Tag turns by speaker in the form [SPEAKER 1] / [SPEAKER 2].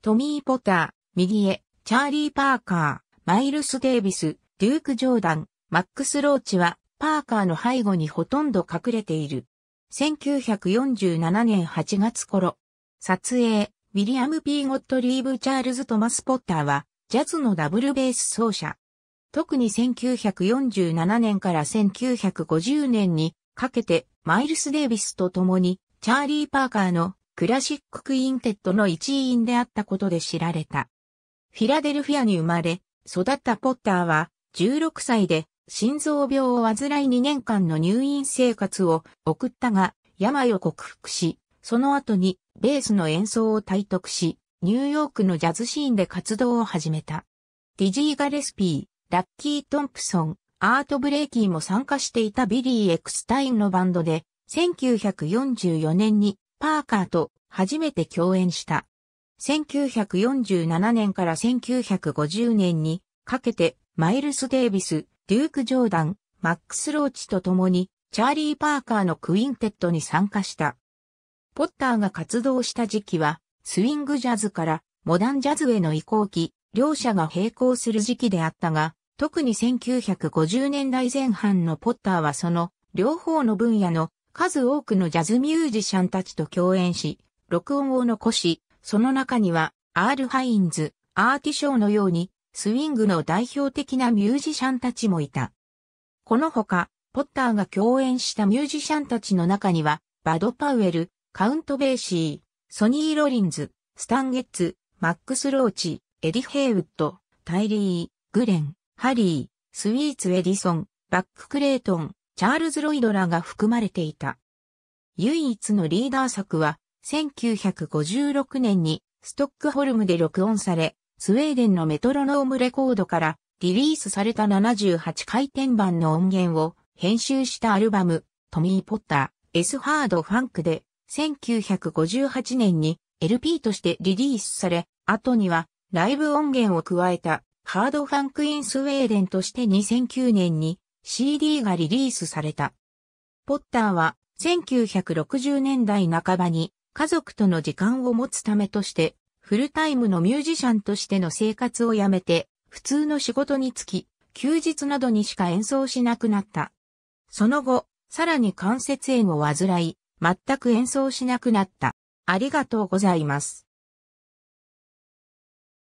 [SPEAKER 1] トミー・ポター、右へ、チャーリー・パーカー、マイルス・デイビス、デューク・ジョーダン、マックス・ローチは、パーカーの背後にほとんど隠れている。1947年8月頃、撮影、ウィリアム・ピー・ゴットリーブ・チャールズ・トマス・ポッターは、ジャズのダブルベース奏者。特に1947年から1950年にかけてマイルス・デイビスと共にチャーリー・パーカーのクラシッククインテットの一員であったことで知られた。フィラデルフィアに生まれ、育ったポッターは、16歳で心臓病を患い2年間の入院生活を送ったが、病を克服し、その後にベースの演奏を体得し、ニューヨークのジャズシーンで活動を始めた。ディジー・ガレスピー、ラッキー・トンプソン、アート・ブレイキーも参加していたビリー・エクスタインのバンドで、1944年にパーカーと初めて共演した。1947年から1950年にかけてマイルス・デイビス、デューク・ジョーダン、マックス・ローチと共にチャーリー・パーカーのクインテットに参加した。ポッターが活動した時期はスイングジャズからモダンジャズへの移行期、両者が並行する時期であったが、特に1950年代前半のポッターはその両方の分野の数多くのジャズミュージシャンたちと共演し、録音を残し、その中には、アール・ハインズ、アーティショーのように、スウィングの代表的なミュージシャンたちもいた。このほか、ポッターが共演したミュージシャンたちの中には、バド・パウエル、カウント・ベーシー、ソニー・ロリンズ、スタン・ゲッツ、マックス・ローチ、エディ・ヘイウッド、タイリー、グレン、ハリー、スウィーツ・エディソン、バック・クレイトン、チャールズ・ロイドらが含まれていた。唯一のリーダー作は、1956年にストックホルムで録音され、スウェーデンのメトロノームレコードからリリースされた78回転版の音源を編集したアルバム、トミー・ポッター、S・ ハード・ファンクで、1958年に LP としてリリースされ、後にはライブ音源を加えたハードファンクインスウェーデンとして2009年に CD がリリースされた。ポッターは1960年代半ばに家族との時間を持つためとしてフルタイムのミュージシャンとしての生活をやめて普通の仕事に就き休日などにしか演奏しなくなった。その後、さらに関節炎を患い、全く演奏しなくなった。ありがとうございます。